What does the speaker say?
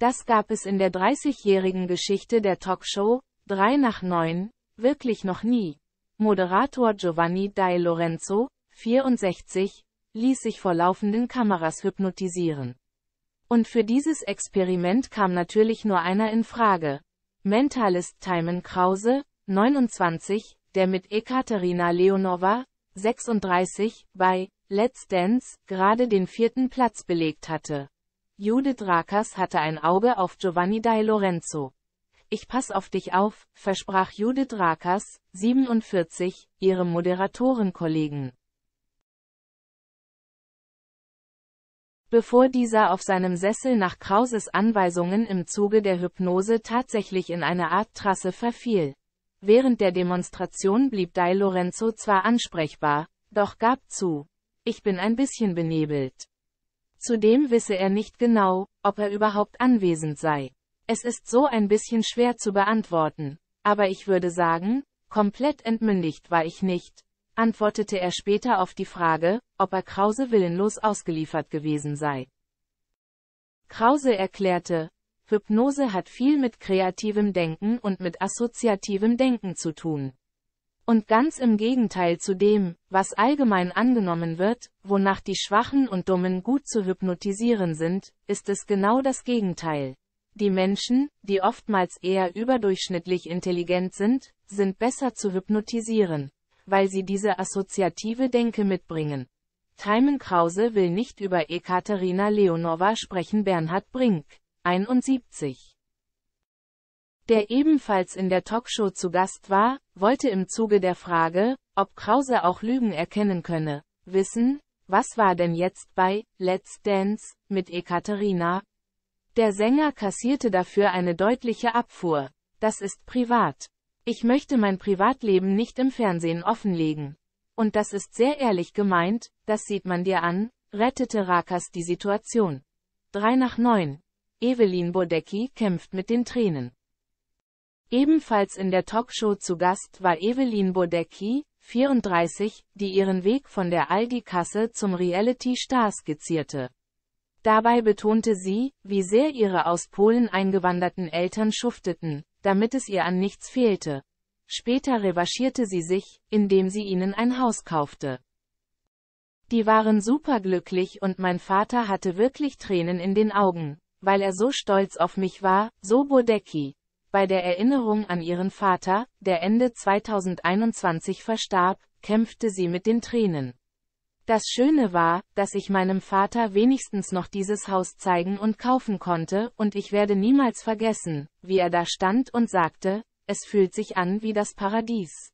Das gab es in der 30-jährigen Geschichte der Talkshow, 3 nach 9, wirklich noch nie. Moderator Giovanni Di Lorenzo, 64, ließ sich vor laufenden Kameras hypnotisieren. Und für dieses Experiment kam natürlich nur einer in Frage. Mentalist Timon Krause, 29, der mit Ekaterina Leonova, 36, bei Let's Dance gerade den vierten Platz belegt hatte. Judith Rakas hatte ein Auge auf Giovanni Di Lorenzo. Ich pass auf dich auf, versprach Judith Rakas, 47, ihrem Moderatorenkollegen. Bevor dieser auf seinem Sessel nach Krauses Anweisungen im Zuge der Hypnose tatsächlich in eine Art Trasse verfiel. Während der Demonstration blieb Di Lorenzo zwar ansprechbar, doch gab zu. Ich bin ein bisschen benebelt. Zudem wisse er nicht genau, ob er überhaupt anwesend sei. Es ist so ein bisschen schwer zu beantworten, aber ich würde sagen, komplett entmündigt war ich nicht, antwortete er später auf die Frage, ob er Krause willenlos ausgeliefert gewesen sei. Krause erklärte, Hypnose hat viel mit kreativem Denken und mit assoziativem Denken zu tun. Und ganz im Gegenteil zu dem, was allgemein angenommen wird, wonach die Schwachen und Dummen gut zu hypnotisieren sind, ist es genau das Gegenteil. Die Menschen, die oftmals eher überdurchschnittlich intelligent sind, sind besser zu hypnotisieren, weil sie diese assoziative Denke mitbringen. Timon Krause will nicht über Ekaterina Leonova sprechen Bernhard Brink, 71 der ebenfalls in der Talkshow zu Gast war, wollte im Zuge der Frage, ob Krause auch Lügen erkennen könne, wissen, was war denn jetzt bei Let's Dance mit Ekaterina? Der Sänger kassierte dafür eine deutliche Abfuhr. Das ist privat. Ich möchte mein Privatleben nicht im Fernsehen offenlegen. Und das ist sehr ehrlich gemeint, das sieht man dir an, rettete Rakas die Situation. 3 nach 9. Evelyn Bodecki kämpft mit den Tränen. Ebenfalls in der Talkshow zu Gast war Evelyn Bodecki, 34, die ihren Weg von der Aldi-Kasse zum Reality-Star skizzierte. Dabei betonte sie, wie sehr ihre aus Polen eingewanderten Eltern schufteten, damit es ihr an nichts fehlte. Später revanchierte sie sich, indem sie ihnen ein Haus kaufte. Die waren superglücklich und mein Vater hatte wirklich Tränen in den Augen, weil er so stolz auf mich war, so Bodecki. Bei der Erinnerung an ihren Vater, der Ende 2021 verstarb, kämpfte sie mit den Tränen. Das Schöne war, dass ich meinem Vater wenigstens noch dieses Haus zeigen und kaufen konnte, und ich werde niemals vergessen, wie er da stand und sagte, es fühlt sich an wie das Paradies.